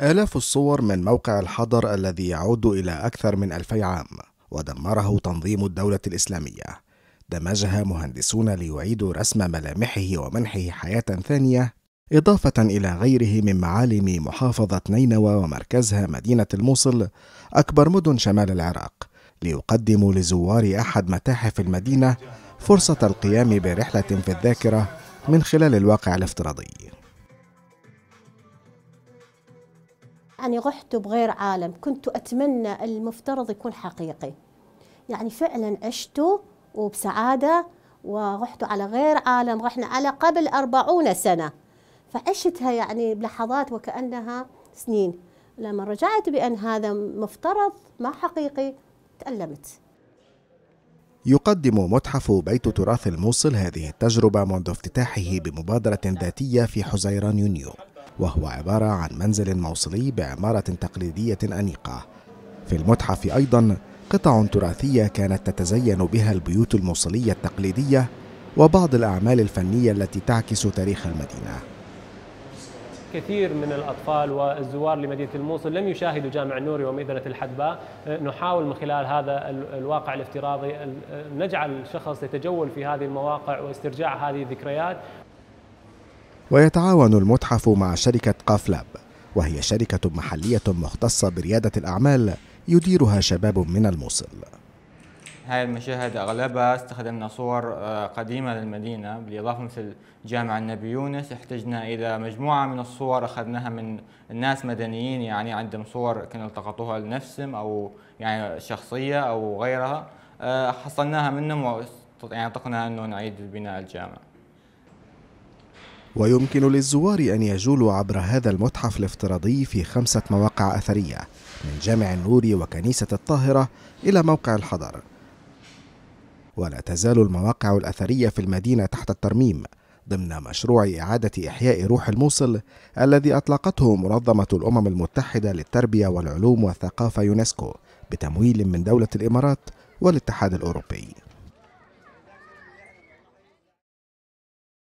آلاف الصور من موقع الحضر الذي يعود إلى أكثر من ألفي عام ودمره تنظيم الدولة الإسلامية دمجها مهندسون ليعيدوا رسم ملامحه ومنحه حياة ثانية إضافة إلى غيره من معالم محافظة نينوى ومركزها مدينة الموصل أكبر مدن شمال العراق ليقدموا لزوار أحد متاحف المدينة فرصة القيام برحلة في الذاكرة من خلال الواقع الافتراضي يعني رحت بغير عالم كنت أتمنى المفترض يكون حقيقي يعني فعلا عشت وبسعادة ورحت على غير عالم رحنا على قبل أربعون سنة فعشتها يعني بلحظات وكأنها سنين لما رجعت بأن هذا مفترض ما حقيقي تألمت يقدم متحف بيت تراث الموصل هذه التجربة منذ افتتاحه بمبادرة ذاتية في حزيران يونيو وهو عبارة عن منزل موصلي بعمارة تقليدية أنيقة في المتحف أيضا قطع تراثية كانت تتزين بها البيوت الموصلية التقليدية وبعض الأعمال الفنية التي تعكس تاريخ المدينة كثير من الأطفال والزوار لمدينة الموصل لم يشاهدوا جامع النوري ومئذنة الحدباء نحاول من خلال هذا الواقع الافتراضي نجعل الشخص يتجول في هذه المواقع واسترجاع هذه الذكريات ويتعاون المتحف مع شركة قافلاب وهي شركة محلية مختصة بريادة الأعمال يديرها شباب من الموصل هاي المشاهد أغلبها استخدمنا صور آه، قديمة للمدينة بالإضافة مثل جامع النبي يونس احتجنا إلى مجموعة من الصور أخذناها من الناس مدنيين يعني عندهم صور كانوا التقطوها لنفسهم أو يعني شخصية أو غيرها آه، حصلناها منهم يعني أنه نعيد بناء الجامع ويمكن للزوار أن يجولوا عبر هذا المتحف الافتراضي في خمسة مواقع أثرية من جامع النور وكنيسة الطاهرة إلى موقع الحضر ولا تزال المواقع الأثرية في المدينة تحت الترميم ضمن مشروع إعادة إحياء روح الموصل الذي أطلقته منظمة الأمم المتحدة للتربية والعلوم والثقافة يونسكو بتمويل من دولة الإمارات والاتحاد الأوروبي